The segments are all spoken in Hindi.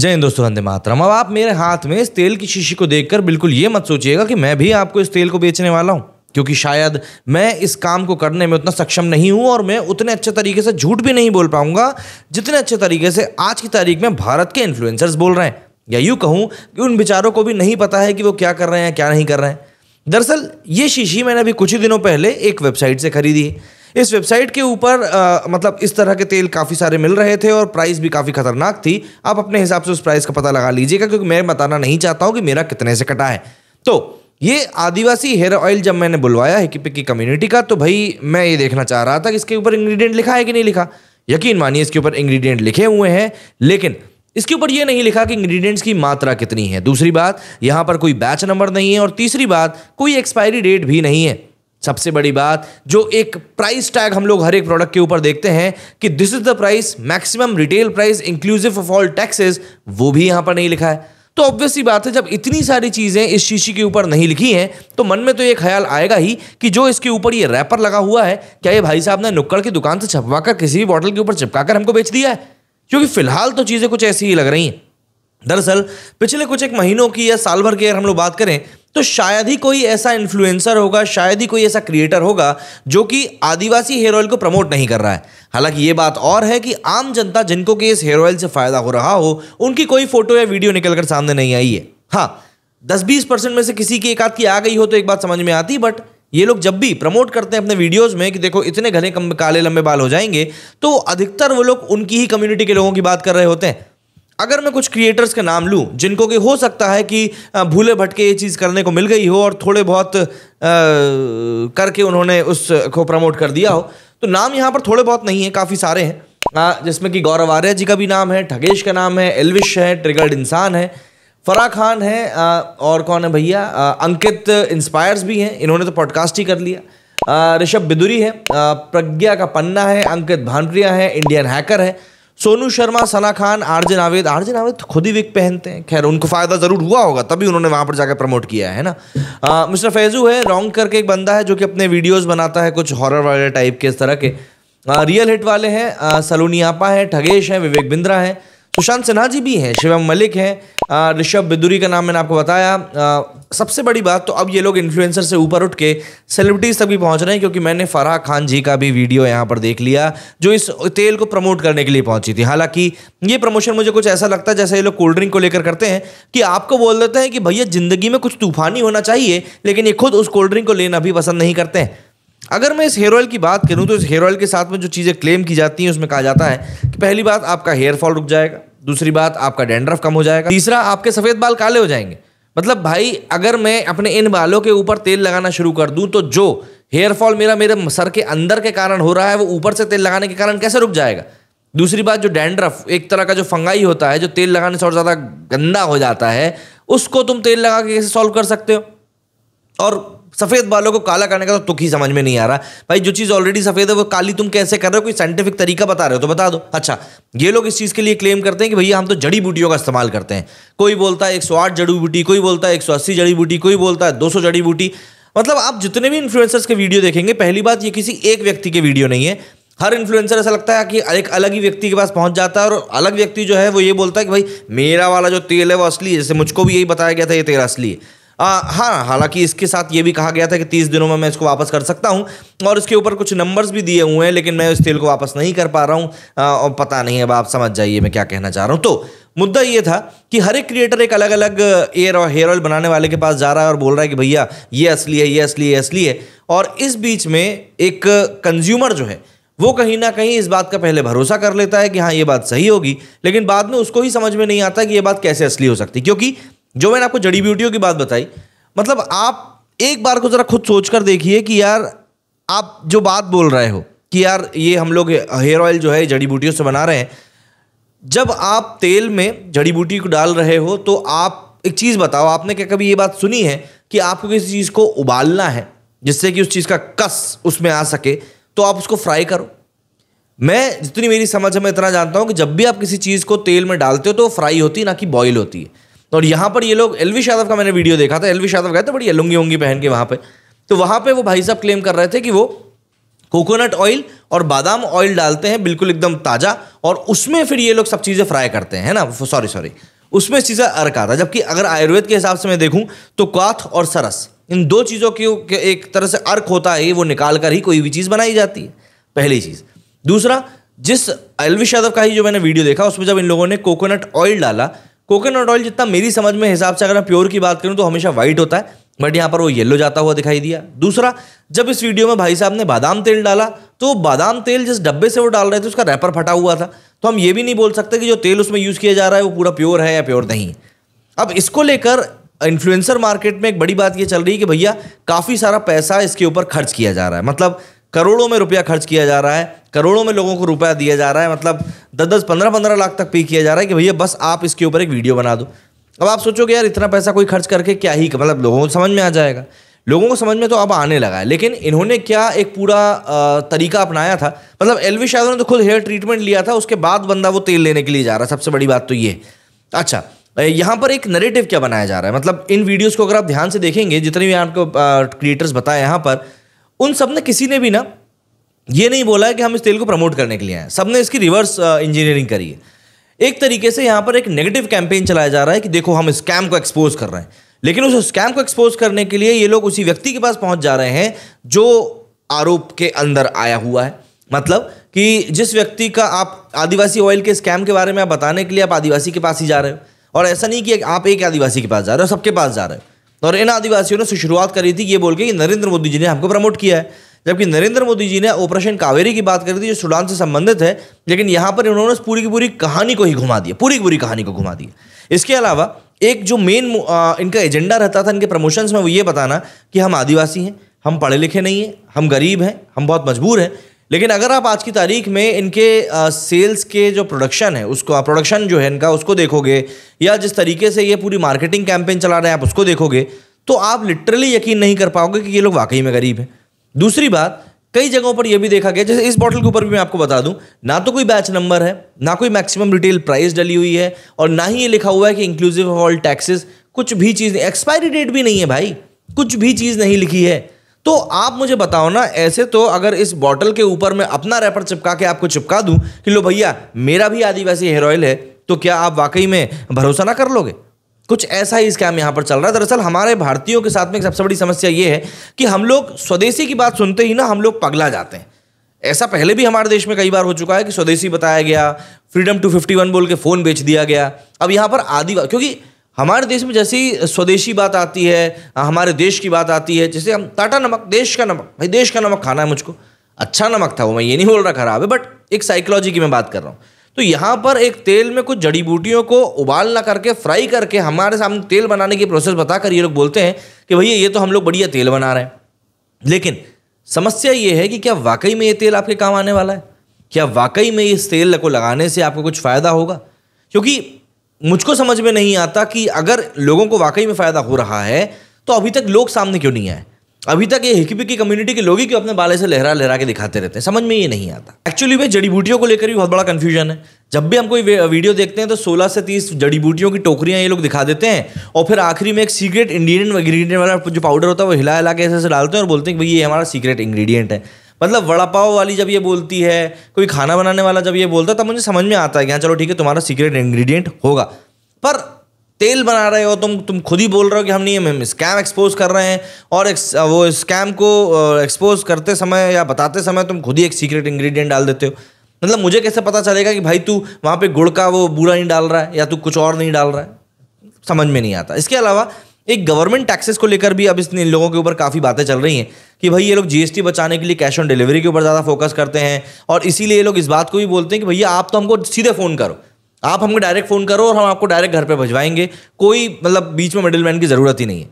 जय हिंद दोस्तों वंदे मातरम अब आप मेरे हाथ में इस तेल की शीशी को देखकर बिल्कुल ये मत सोचिएगा कि मैं भी आपको इस तेल को बेचने वाला हूँ क्योंकि शायद मैं इस काम को करने में उतना सक्षम नहीं हूँ और मैं उतने अच्छे तरीके से झूठ भी नहीं बोल पाऊंगा जितने अच्छे तरीके से आज की तारीख में भारत के इन्फ्लुएंसर्स बोल रहे हैं या यूँ कहूँ कि उन बेचारों को भी नहीं पता है कि वो क्या कर रहे हैं क्या नहीं कर रहे हैं दरअसल ये शीशी मैंने अभी कुछ ही दिनों पहले एक वेबसाइट से खरीदी है इस वेबसाइट के ऊपर मतलब इस तरह के तेल काफ़ी सारे मिल रहे थे और प्राइस भी काफ़ी खतरनाक थी आप अपने हिसाब से उस प्राइस का पता लगा लीजिएगा क्योंकि मैं बताना नहीं चाहता हूँ कि मेरा कितने से कटा है तो ये आदिवासी हेयर ऑयल जब मैंने बुलवाया है कि पिकी कम्युनिटी का तो भाई मैं ये देखना चाह रहा था कि इसके ऊपर इंग्रेडिएंट लिखा है कि नहीं लिखा यकीन मानिए इसके ऊपर इंग्रेडिएंट लिखे हुए हैं लेकिन इसके ऊपर ये नहीं लिखा कि इंग्रेडिएंट्स की मात्रा कितनी है दूसरी बात यहाँ पर कोई बैच नंबर नहीं है और तीसरी बात कोई एक्सपायरी डेट भी नहीं है सबसे बड़ी बात जो एक प्राइस टैग हम लोग हर एक प्रोडक्ट के ऊपर देखते हैं कि this is the price maximum retail price inclusive of all taxes वो भी यहां पर नहीं लिखा है तो ऑब्वियसली बात है जब इतनी सारी चीज़ें इस शीशी के ऊपर नहीं लिखी हैं तो मन में तो ये ख्याल आएगा ही कि जो इसके ऊपर ये रैपर लगा हुआ है क्या ये भाई साहब ने नुक्कड़ की दुकान से छपवा कर किसी भी बॉटल के ऊपर चिपका कर हमको बेच दिया है क्योंकि फिलहाल तो चीज़ें कुछ ऐसी ही लग रही हैं दरअसल पिछले कुछ एक महीनों की या साल भर की अगर हम लोग बात करें तो शायद ही कोई ऐसा इन्फ्लुएंसर होगा शायद ही कोई ऐसा क्रिएटर होगा जो कि आदिवासी हेयर ऑयल को प्रमोट नहीं कर रहा है हालांकि ये बात और है कि आम जनता जिनको कि इस हेयर ऑयल से फ़ायदा हो रहा हो उनकी कोई फोटो या वीडियो निकलकर सामने नहीं आई है हाँ दस बीस परसेंट में से किसी की एक आध की आ गई हो तो एक बात समझ में आती बट ये लोग जब भी प्रमोट करते हैं अपने वीडियोस में कि देखो इतने घने काले लंबे बाल हो जाएंगे तो अधिकतर वो लोग उनकी ही कम्युनिटी के लोगों की बात कर रहे होते हैं अगर मैं कुछ क्रिएटर्स के नाम लूँ जिनको कि हो सकता है कि भूले भटके ये चीज़ करने को मिल गई हो और थोड़े बहुत आ, करके उन्होंने उस को प्रमोट कर दिया हो तो नाम यहाँ पर थोड़े बहुत नहीं है काफ़ी सारे हैं जिसमें कि गौरव आर्य जी का भी नाम है ठगेश का नाम है एलविश है ट्रिगर्ड इंसान है फरा खान है आ, और कौन है भैया अंकित इंस्पायर्स भी हैं इन्होंने तो पॉडकास्ट ही कर लिया ऋषभ बिदुरी है प्रज्ञा का पन्ना है अंकित भानप्रिया है इंडियन हैकर है सोनू शर्मा सना खान आरजे नावेद आरजे नावेद तो खुद ही विक पहनते हैं खैर उनको फ़ायदा ज़रूर हुआ होगा तभी उन्होंने वहाँ पर जाकर प्रमोट किया है ना मिस्टर फैजू है रॉन्ग करके एक बंदा है जो कि अपने वीडियोस बनाता है कुछ हॉरर वाले टाइप के इस तरह के आ, रियल हिट वाले हैं सलोनियापा है ठगेश है विवेक बिंद्रा हैं सुशांत सिन्हा जी भी हैं शिवम मलिक हैं ऋषभ बिदुरी का नाम मैंने आपको बताया आ, सबसे बड़ी बात तो अब ये लोग इन्फ्लुएंसर से ऊपर उठ के सेलिब्रिटीज़ तक भी पहुंच रहे हैं क्योंकि मैंने फराह खान जी का भी वीडियो यहाँ पर देख लिया जो इस तेल को प्रमोट करने के लिए पहुंची थी हालांकि ये प्रमोशन मुझे कुछ ऐसा लगता है जैसे ये लोग कोल्ड ड्रिंक को लेकर करते हैं कि आपको बोल देते हैं कि भैया ज़िंदगी में कुछ तूफानी होना चाहिए लेकिन ये खुद उस कोल्ड ड्रिंक को लेना भी पसंद नहीं करते हैं अगर मैं इस हेयर ऑयल की बात करूं तो इस हेयर ऑयल के साथ में जो चीज़ें क्लेम की जाती हैं उसमें कहा जाता है कि पहली बात आपका हेयर फॉल रुक जाएगा दूसरी बात आपका डेंड्रफ कम हो जाएगा तीसरा आपके सफ़ेद बाल काले हो जाएंगे मतलब भाई अगर मैं अपने इन बालों के ऊपर तेल लगाना शुरू कर दूं तो जो हेयर फॉल मेरा मेरे सर के अंदर के कारण हो रहा है वो ऊपर से तेल लगाने के कारण कैसे रुक जाएगा दूसरी बात जो डैंड्रफ एक तरह का जो फंगाई होता है जो तेल लगाने से और ज़्यादा गंदा हो जाता है उसको तुम तेल लगा के कैसे सॉल्व कर सकते हो और सफ़ेद बालों को काला करने का तो तुख ही समझ में नहीं आ रहा भाई जो चीज़ ऑलरेडी सफ़ेद है वो काली तुम कैसे कर रहे हो कोई साइंटिफिक तरीका बता रहे हो तो बता दो अच्छा ये लोग इस चीज़ के लिए क्लेम करते हैं कि भैया हम तो जड़ी बूटियों का इस्तेमाल करते हैं कोई बोलता है एक जड़ी बूटी कोई बोलता है एक जड़ी बूटी कोई बोलता है दो जड़ी बूटी मतलब आप जितने भी इन्फ्लुएंसर्स के वीडियो देखेंगे पहली बात ये किसी एक व्यक्ति के वीडियो नहीं है हर इन्फ्लुएंसर ऐसा लगता है कि एक अलग ही व्यक्ति के पास पहुंच जाता है और अलग व्यक्ति जो है वो ये बोलता है कि भाई मेरा वाला जो तेल है वो असली है जैसे मुझको भी यही बताया गया था ये तेल असली है हाँ हालांकि इसके साथ ये भी कहा गया था कि तीस दिनों में मैं इसको वापस कर सकता हूँ और इसके ऊपर कुछ नंबर्स भी दिए हुए हैं लेकिन मैं इस तेल को वापस नहीं कर पा रहा हूँ और पता नहीं अब आप समझ जाइए मैं क्या कहना चाह रहा हूँ तो मुद्दा ये था कि हर एक क्रिएटर एक अलग अलग एयर और हेयर ऑयल बनाने वाले के पास जा रहा है और बोल रहा है कि भैया ये असली है ये असली है असली है और इस बीच में एक कंज्यूमर जो है वो कहीं ना कहीं इस बात का पहले भरोसा कर लेता है कि हाँ ये बात सही होगी लेकिन बाद में उसको ही समझ में नहीं आता कि ये बात कैसे असली हो सकती क्योंकि जो मैंने आपको जड़ी बूटियों की बात बताई मतलब आप एक बार को ज़रा खुद सोच कर देखिए कि यार आप जो बात बोल रहे हो कि यार ये हम लोग हेयर ऑयल जो है जड़ी बूटियों से बना रहे हैं जब आप तेल में जड़ी बूटी को डाल रहे हो तो आप एक चीज़ बताओ आपने क्या कभी ये बात सुनी है कि आपको किसी चीज़ को उबालना है जिससे कि उस चीज़ का कस उसमें आ सके तो आप उसको फ्राई करो मैं जितनी मेरी समझ है मैं इतना जानता हूँ कि जब भी आप किसी चीज़ को तेल में डालते हो तो फ्राई होती है ना कि बॉईल होती है तो और यहाँ पर ये लोग एलविश यादव का मैंने वीडियो देखा था एलविश यादव गए थे तो बड़ी अलुंगी उंगी पहन के वहाँ पे तो वहाँ पे वो भाई साहब क्लेम कर रहे थे कि वो कोकोनट ऑयल और बादाम ऑयल डालते हैं बिल्कुल एकदम ताज़ा और उसमें फिर ये लोग सब चीज़ें फ्राई करते हैं ना सॉरी सॉरी उसमें चीज़ें अर्क आता है जबकि अगर आयुर्वेद के हिसाब से मैं देखूँ तो क्वाथ और सरस इन दो चीज़ों की एक तरह से अर्क होता है वो निकाल कर ही कोई भी चीज़ बनाई जाती है पहली चीज़ दूसरा जिस एलविश यादव का ही जो मैंने वीडियो देखा उसमें जब इन लोगों ने कोकोनट ऑयल डाला कोकोनट ऑयल जितना मेरी समझ में हिसाब से अगर मैं प्योर की बात करूँ तो हमेशा व्हाइट होता है बट यहाँ पर वो येलो जाता हुआ दिखाई दिया दूसरा जब इस वीडियो में भाई साहब ने बादाम तेल डाला तो बादाम तेल जिस डब्बे से वो डाल रहे थे उसका रैपर फटा हुआ था तो हम ये भी नहीं बोल सकते कि जो तेल उसमें यूज़ किया जा रहा है वो पूरा प्योर है या प्योर नहीं अब इसको लेकर इन्फ्लुएंसर मार्केट में एक बड़ी बात ये चल रही है कि भैया काफ़ी सारा पैसा इसके ऊपर खर्च किया जा रहा है मतलब करोड़ों में रुपया खर्च किया जा रहा है करोड़ों में लोगों को रुपया दिया जा रहा है मतलब दस दस पंद्रह पंद्रह लाख तक पे किया जा रहा है कि भैया बस आप इसके ऊपर एक वीडियो बना दो अब आप सोचोगे यार इतना पैसा कोई खर्च करके क्या ही मतलब लोगों को समझ में आ जाएगा लोगों को समझ में तो अब आने लगा है लेकिन इन्होंने क्या एक पूरा तरीका अपनाया था मतलब एलवी शादो ने तो खुद हेयर ट्रीटमेंट लिया था उसके बाद बंदा वो तेल लेने के लिए जा रहा है सबसे बड़ी बात तो ये अच्छा यहाँ पर एक नरेटिव क्या बनाया जा रहा है मतलब इन वीडियोस को अगर आप ध्यान से देखेंगे जितने भी आपको क्रिएटर्स बताए यहाँ पर उन सब ने किसी ने भी ना ये नहीं बोला है कि हम इस तेल को प्रमोट करने के लिए आए सब ने इसकी रिवर्स इंजीनियरिंग करी है एक तरीके से यहाँ पर एक नेगेटिव कैंपेन चलाया जा रहा है कि देखो हम स्कैम को एक्सपोज कर रहे हैं लेकिन उस स्कैम को एक्सपोज करने के लिए ये लोग उसी व्यक्ति के पास पहुँच जा रहे हैं जो आरोप के अंदर आया हुआ है मतलब कि जिस व्यक्ति का आप आदिवासी ऑयल के स्कैम के बारे में आप बताने के लिए आप आदिवासी के पास ही जा रहे हो और ऐसा नहीं कि आप एक आदिवासी के पास जा रहे हो सबके पास जा रहे हो और इन आदिवासियों ने शुरुआत करी थी ये बोल के कि नरेंद्र मोदी जी ने हमको प्रमोट किया है जबकि नरेंद्र मोदी जी ने ऑपरेशन कावेरी की बात करी थी जो सूडान से संबंधित है लेकिन यहाँ पर इन्होंने पूरी की पूरी कहानी को ही घुमा दिया पूरी की पूरी कहानी को घुमा दिया इसके अलावा एक जो मेन इनका एजेंडा रहता था इनके प्रमोशंस में वो ये बताना कि हम आदिवासी हैं हम पढ़े लिखे नहीं हैं हम गरीब हैं हम बहुत मजबूर हैं लेकिन अगर आप आज की तारीख में इनके सेल्स के जो प्रोडक्शन है उसको प्रोडक्शन जो है इनका उसको देखोगे या जिस तरीके से ये पूरी मार्केटिंग कैंपेन चला रहे हैं आप उसको देखोगे तो आप लिटरली यकीन नहीं कर पाओगे कि ये लोग वाकई में गरीब हैं दूसरी बात कई जगहों पर यह भी देखा गया जैसे इस बॉटल के ऊपर भी मैं आपको बता दूं ना तो कोई बैच नंबर है ना कोई मैक्सिमम रिटेल प्राइस डली हुई है और ना ही ये लिखा हुआ है कि इंक्लूसिव ऑफ ऑल टैक्सेस कुछ भी चीज़ एक्सपायरी डेट भी नहीं है भाई कुछ भी चीज़ नहीं लिखी है तो आप मुझे बताओ ना ऐसे तो अगर इस बॉटल के ऊपर मैं अपना रैपर चिपका के आपको चिपका दूं कि लो भैया मेरा भी आदिवासी हेयर ऑयल है तो क्या आप वाकई में भरोसा ना कर लोगे कुछ ऐसा ही स्कैम यहाँ पर चल रहा है दरअसल हमारे भारतीयों के साथ में सबसे बड़ी समस्या ये है कि हम लोग स्वदेशी की बात सुनते ही ना हम लोग पगला जाते हैं ऐसा पहले भी हमारे देश में कई बार हो चुका है कि स्वदेशी बताया गया फ्रीडम टू फिफ्टी वन बोल के फ़ोन बेच दिया गया अब यहाँ पर आदिवासी क्योंकि हमारे देश में जैसी स्वदेशी बात आती है हमारे देश की बात आती है जैसे हम टाटा नमक देश का नमक भाई देश का नमक खाना है मुझको अच्छा नमक था वो मैं ये नहीं बोल रहा खराब है बट एक साइकोलॉजी की मैं बात कर रहा हूँ तो यहाँ पर एक तेल में कुछ जड़ी बूटियों को उबालना करके फ्राई करके हमारे सामने तेल बनाने की प्रोसेस बताकर ये लोग बोलते हैं कि भैया ये तो हम लोग बढ़िया तेल बना रहे हैं लेकिन समस्या ये है कि क्या वाकई में ये तेल आपके काम आने वाला है क्या वाकई में इस तेल को लगाने से आपको कुछ फ़ायदा होगा क्योंकि मुझको समझ में नहीं आता कि अगर लोगों को वाकई में फ़ायदा हो रहा है तो अभी तक लोग सामने क्यों नहीं आए अभी तक ये हिकी की कम्युनिटी के लोग ही क्यों अपने बाले से लहरा लहरा के दिखाते रहते हैं समझ में ये नहीं आता एक्चुअली भाई जड़ी बूटियों को लेकर भी बहुत बड़ा कन्फ्यूजन है जब भी हम कोई वीडियो देखते हैं तो 16 से 30 जड़ी बूटियों की टोकरियां ये लोग दिखा देते हैं और फिर आखिरी में एक सीक्रेट इंग्रीडियंट इंग्रीडियंट वाला जो पाउडर होता है वो हिला हिला के ऐसे ऐसे डालते हैं और बोलते हैं कि भाई ये हमारा सीक्रेट इंग्रीडियंट है मतलब वड़ा पाव वाली जब ये बोलती है कोई खाना बनाने वाला जब ये बोलता है तब मुझे समझ में आता है कि हाँ चलो ठीक है तुम्हारा सीक्रेट इंग्रेडिएंट होगा पर तेल बना रहे हो तुम तुम खुद ही बोल रहे हो कि हम नहीं ये स्कैम एक्सपोज कर रहे हैं और एक, वो स्कैम को एक्सपोज करते समय या बताते समय तुम खुद ही एक सीक्रेट इंग्रेडिएंट डाल देते हो मतलब मुझे कैसे पता चलेगा कि भाई तू वहाँ पे गुड़ का वो बूरा नहीं डाल रहा है या तू कुछ और नहीं डाल रहा है समझ में नहीं आता इसके अलावा एक गवर्नमेंट टैक्सेस को लेकर भी अब इन लोगों के ऊपर काफ़ी बातें चल रही हैं कि भाई ये लोग जीएसटी बचाने के लिए कैश ऑन डिलीवरी के ऊपर ज़्यादा फोकस करते हैं और इसीलिए ये लोग इस बात को भी बोलते हैं कि भैया आप तो हमको सीधे फ़ोन करो आप हमको डायरेक्ट फ़ोन करो और हम आपको डायरेक्ट घर पर भिजवाएंगे कोई मतलब बीच में मिडिल की ज़रूरत ही नहीं है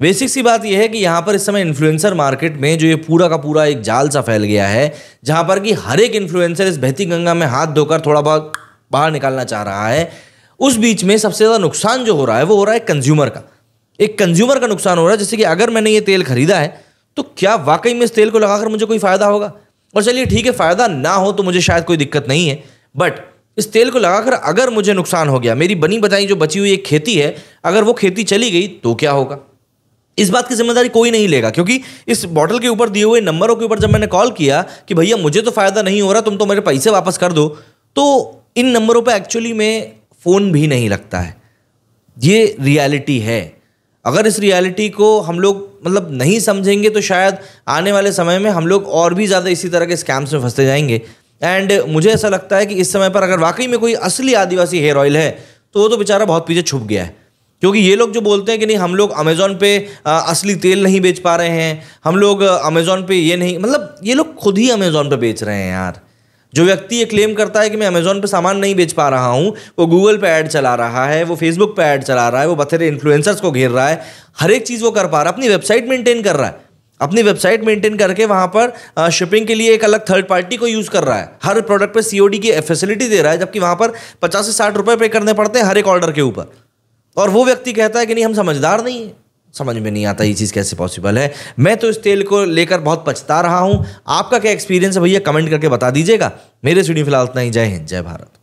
बेसिक सी बात यह है कि यहाँ पर इस समय इन्फ्लुएंसर मार्केट में जो ये पूरा का पूरा एक जाल सा फैल गया है जहाँ पर कि हर एक इन्फ्लुएंसर इस बहती गंगा में हाथ धोकर थोड़ा बहुत बाहर निकालना चाह रहा है उस बीच में सबसे ज़्यादा नुकसान जो हो रहा है वो हो रहा है कंज्यूमर का एक कंज्यूमर का नुकसान हो रहा है जैसे कि अगर मैंने ये तेल खरीदा है तो क्या वाकई में इस तेल को लगाकर मुझे कोई फ़ायदा होगा और चलिए ठीक है फ़ायदा ना हो तो मुझे शायद कोई दिक्कत नहीं है बट इस तेल को लगाकर अगर मुझे नुकसान हो गया मेरी बनी बताई जो बची हुई एक खेती है अगर वो खेती चली गई तो क्या होगा इस बात की जिम्मेदारी कोई नहीं लेगा क्योंकि इस बॉटल के ऊपर दिए हुए नंबरों के ऊपर जब मैंने कॉल किया कि भैया मुझे तो फ़ायदा नहीं हो रहा तुम तो मेरे पैसे वापस कर दो तो इन नंबरों पर एक्चुअली में फ़ोन भी नहीं लगता है ये रियलिटी है अगर इस रियलिटी को हम लोग मतलब नहीं समझेंगे तो शायद आने वाले समय में हम लोग और भी ज़्यादा इसी तरह के स्कैम्स में फंसते जाएंगे एंड मुझे ऐसा लगता है कि इस समय पर अगर वाकई में कोई असली आदिवासी हेयर ऑयल है तो वो तो बेचारा बहुत पीछे छुप गया है क्योंकि ये लोग जो बोलते हैं कि नहीं हम लोग अमेज़ोन पे असली तेल नहीं बेच पा रहे हैं हम लोग अमेज़ोन पे ये नहीं मतलब ये लोग खुद ही अमेज़ोन पे बेच रहे हैं यार जो व्यक्ति ये क्लेम करता है कि मैं अमेज़ॉन पे सामान नहीं बेच पा रहा हूँ वो गूगल पे ऐड चला रहा है वो फेसबुक पे ऐड चला रहा है वो बथेरे इन्फ्लुएंसर्स को घेर रहा है हर एक चीज़ वो कर पा रहा है अपनी वेबसाइट मेंटेन कर रहा है अपनी वेबसाइट मेंटेन करके वहाँ पर शिपिंग के लिए एक अलग थर्ड पार्टी को यूज़ कर रहा है हर प्रोडक्ट पर सी की फैसिलिटी दे रहा है जबकि वहाँ पर पचास से साठ रुपये पे करने पड़ते हैं हर एक ऑर्डर के ऊपर और वो व्यक्ति कहता है कि नहीं हम समझदार नहीं है समझ में नहीं आता ये चीज़ कैसे पॉसिबल है मैं तो इस तेल को लेकर बहुत पछता रहा हूँ आपका क्या एक्सपीरियंस है भैया कमेंट करके बता दीजिएगा मेरे स्टूडियो फिलहाल इतना ही जय हिंद जय भारत